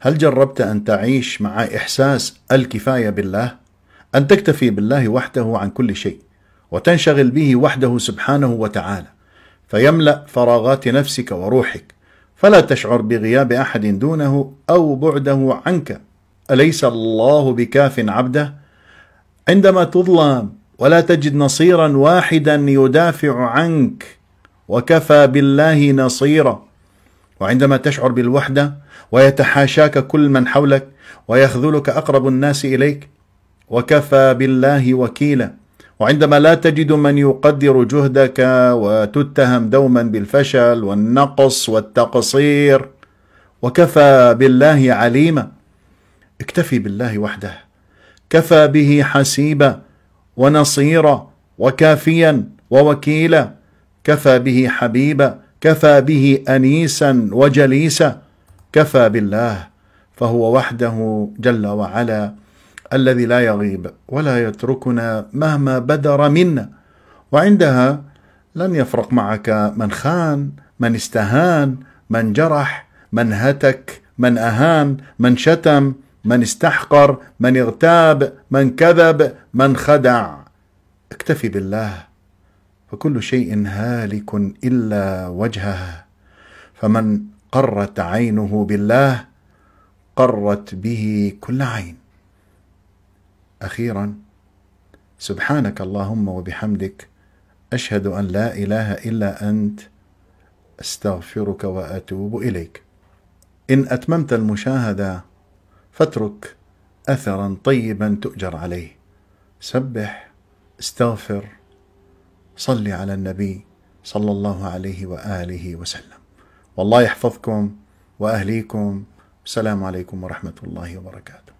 هل جربت أن تعيش مع إحساس الكفاية بالله؟ أن تكتفي بالله وحده عن كل شيء وتنشغل به وحده سبحانه وتعالى فيملأ فراغات نفسك وروحك فلا تشعر بغياب أحد دونه أو بعده عنك أليس الله بكاف عبده؟ عندما تظلم ولا تجد نصيرا واحدا يدافع عنك وكفى بالله نصيرا وعندما تشعر بالوحده ويتحاشاك كل من حولك ويخذلك اقرب الناس اليك وكفى بالله وكيلا وعندما لا تجد من يقدر جهدك وتتهم دوما بالفشل والنقص والتقصير وكفى بالله عليما اكتفي بالله وحده كفى به حسيبا ونصيرا وكافيا ووكيلا كفى به حبيبا كفى به انيسا وجليسا كفى بالله فهو وحده جل وعلا الذي لا يغيب ولا يتركنا مهما بدر منا وعندها لن يفرق معك من خان من استهان من جرح من هتك من اهان من شتم من استحقر من اغتاب من كذب من خدع اكتفي بالله فكل شيء هالك الا وجهه فمن قرت عينه بالله قرت به كل عين اخيرا سبحانك اللهم وبحمدك اشهد ان لا اله الا انت استغفرك واتوب اليك ان اتممت المشاهده فاترك اثرا طيبا تؤجر عليه سبح استغفر صل على النبي صلى الله عليه واله وسلم والله يحفظكم واهليكم السلام عليكم ورحمه الله وبركاته